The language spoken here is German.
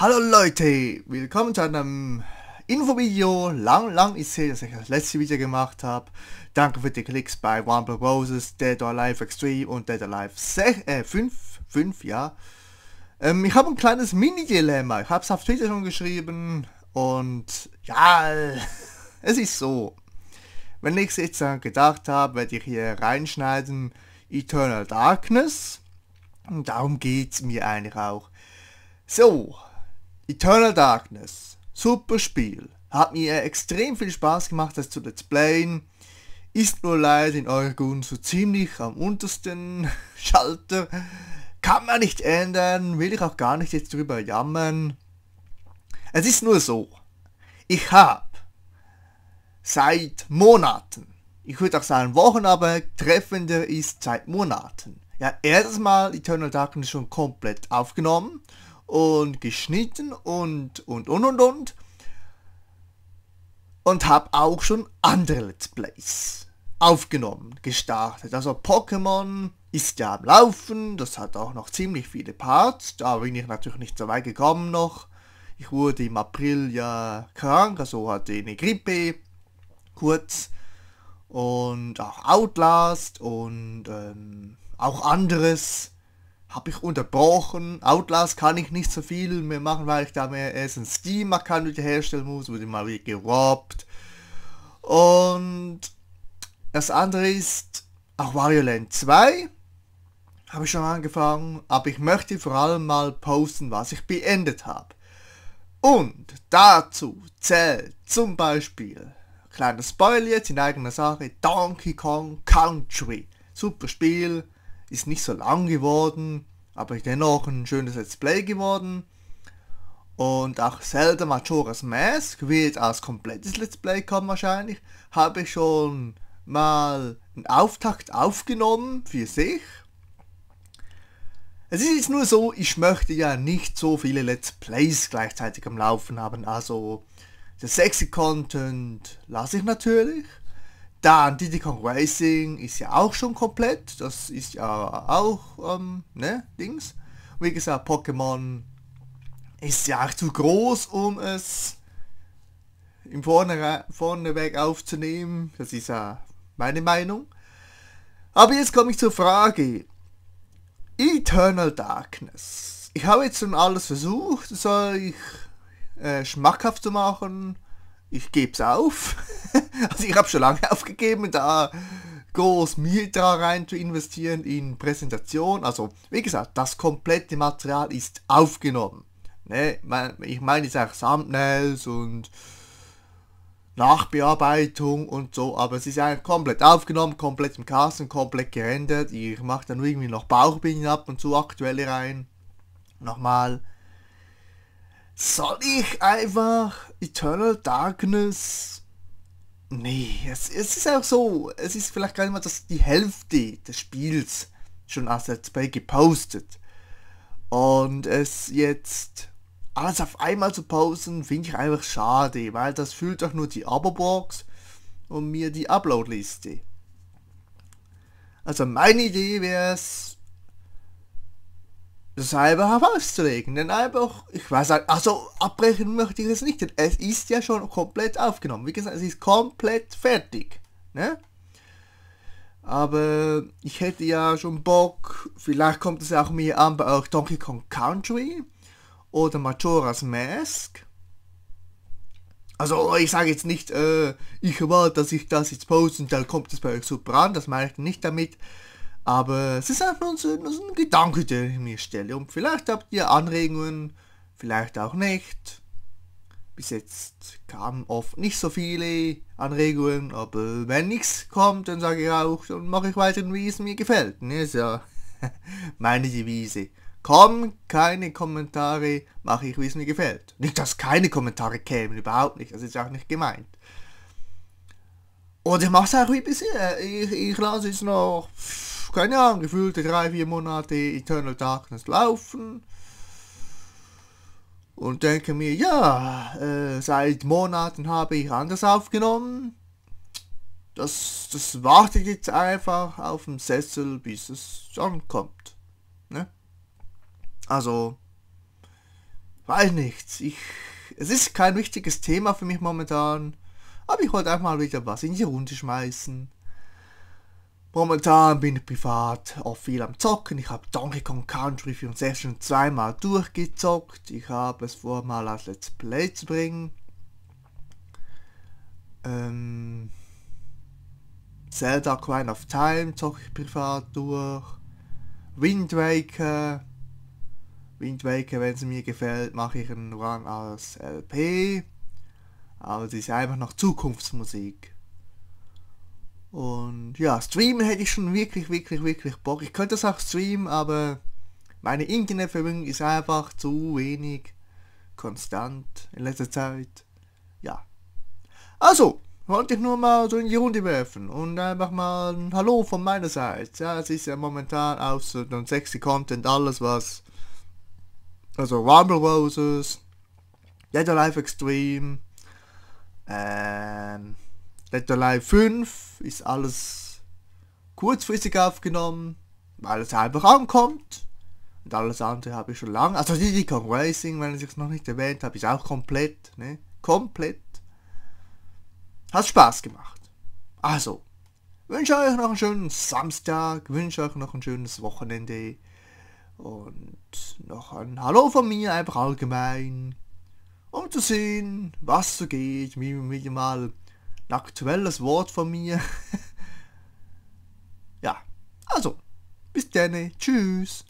Hallo Leute, willkommen zu einem Infovideo. Lang, lang ist her, dass ich das letzte Video gemacht habe. Danke für die Klicks bei One Roses, Dead or Alive Extreme und Dead or Alive 6, äh, 5, 5, ja. Ähm, ich habe ein kleines Mini-Dilemma. Ich habe es auf Twitter schon geschrieben und ja, es ist so. Wenn ich es jetzt daran gedacht habe, werde ich hier reinschneiden Eternal Darkness. Und darum geht es mir eigentlich auch. So, Eternal Darkness, super Spiel. Hat mir extrem viel Spaß gemacht, das zu let's playen. Ist nur leider in eurer Gunst so ziemlich am untersten Schalter. Kann man nicht ändern, will ich auch gar nicht jetzt drüber jammern. Es ist nur so, ich habe seit Monaten, ich würde auch sagen Wochen, aber treffender ist seit Monaten, ja erstes Mal Eternal Darkness schon komplett aufgenommen und geschnitten und und und und und. Und habe auch schon andere Let's Plays aufgenommen, gestartet. Also Pokémon ist ja am Laufen, das hat auch noch ziemlich viele Parts, da bin ich natürlich nicht so weit gekommen noch. Ich wurde im April ja krank, also hatte eine Grippe, kurz. Und auch Outlast und ähm, auch anderes habe ich unterbrochen. Outlast kann ich nicht so viel mehr machen, weil ich da mehr Essen Steam-Account wieder herstellen muss. Wurde mal wieder gerobbt. Und das andere ist auch Wario Land 2. Habe ich schon angefangen, aber ich möchte vor allem mal posten, was ich beendet habe. Und dazu zählt zum Beispiel, kleiner Spoiler jetzt in eigener Sache, Donkey Kong Country. Super Spiel, ist nicht so lang geworden, aber dennoch ein schönes Let's Play geworden. Und auch Zelda Majora's Mask wird als komplettes Let's Play kommen wahrscheinlich. Habe ich schon mal einen Auftakt aufgenommen für sich. Es ist jetzt nur so, ich möchte ja nicht so viele Let's Plays gleichzeitig am Laufen haben, also der sexy Content lasse ich natürlich. Dann Diddy Kong Racing ist ja auch schon komplett. Das ist ja auch, ähm, ne, Dings. Wie gesagt, Pokémon ist ja auch zu groß, um es im Vorneweg aufzunehmen. Das ist ja meine Meinung. Aber jetzt komme ich zur Frage. Eternal Darkness. Ich habe jetzt schon alles versucht, es euch äh, schmackhaft zu machen. Ich gebe es auf. Also ich habe schon lange aufgegeben, da groß Mühe da rein zu investieren in Präsentation. Also wie gesagt, das komplette Material ist aufgenommen. Ne? Ich meine jetzt auch Thumbnails und Nachbearbeitung und so, aber es ist eigentlich komplett aufgenommen, komplett im Kasten, komplett gerendert. Ich mache dann irgendwie noch Bauchbinden ab und zu aktuelle rein. Nochmal. Soll ich einfach Eternal Darkness Nee, es, es ist auch so, es ist vielleicht gar nicht mal dass die Hälfte des Spiels schon als Let's Play gepostet. Und es jetzt alles auf einmal zu posten, finde ich einfach schade, weil das fühlt doch nur die Aberbox und mir die Upload-Liste. Also meine Idee wäre es, das halbe herauszulegen. Denn einfach, ich weiß halt, also abbrechen möchte ich es nicht, denn es ist ja schon komplett aufgenommen. Wie gesagt, es ist komplett fertig. Ne? Aber ich hätte ja schon Bock, vielleicht kommt es auch mir an bei euch Donkey Kong Country oder Majora's Mask. Also ich sage jetzt nicht, äh, ich erwarte, dass ich das jetzt poste und dann kommt es bei euch super an. Das meine ich nicht damit. Aber es ist einfach nur so, ein Gedanke, den ich mir stelle. Und vielleicht habt ihr Anregungen, vielleicht auch nicht. Bis jetzt kamen oft nicht so viele Anregungen, aber wenn nichts kommt, dann sage ich auch, dann mache ich weiter, wie es mir gefällt. Ne? Ist meine Devise. Kommen keine Kommentare, mache ich, wie es mir gefällt. Nicht, dass keine Kommentare kämen, überhaupt nicht. Das ist auch nicht gemeint. Und ich mache es auch wie bisher. Äh, ich, ich lasse es noch keine Ahnung, gefühlte drei, vier Monate Eternal Darkness laufen und denke mir, ja, äh, seit Monaten habe ich anders aufgenommen. Das, das wartet jetzt einfach auf dem Sessel, bis es ankommt. Ne? Also, weiß nichts. Ich, es ist kein wichtiges Thema für mich momentan, aber ich wollte einfach mal wieder was in die Runde schmeißen. Momentan bin ich privat auch viel am Zocken. Ich habe Donkey Kong Country 64 zweimal durchgezockt. Ich habe es vor, mal als Let's Play zu bringen. Ähm, Zelda Coin of Time zocke ich privat durch. Wind Waker. Wind Waker, wenn es mir gefällt, mache ich einen Run als LP. Aber es ist einfach noch Zukunftsmusik. Und ja, streamen hätte ich schon wirklich, wirklich, wirklich Bock. Ich könnte es auch streamen, aber meine Internetverbindung ist einfach zu wenig konstant in letzter Zeit. Ja. Also, wollte ich nur mal so in die Runde werfen und einfach mal ein Hallo von meiner Seite. Ja, es ist ja momentan auch so ein sexy Content alles was. Also Rumble Roses, Dead Life Extreme, ähm, Datei 5 ist alles kurzfristig aufgenommen, weil es halber ankommt. Und alles andere habe ich schon lange. Also Didicon Racing, wenn ich es noch nicht erwähnt habe, ist auch komplett. Ne? Komplett. Hat Spaß gemacht. Also, wünsche euch noch einen schönen Samstag, wünsche euch noch ein schönes Wochenende. Und noch ein Hallo von mir, einfach allgemein. Um zu sehen, was so geht, wie wir mal ein aktuelles Wort von mir. ja, also, bis dann. Tschüss.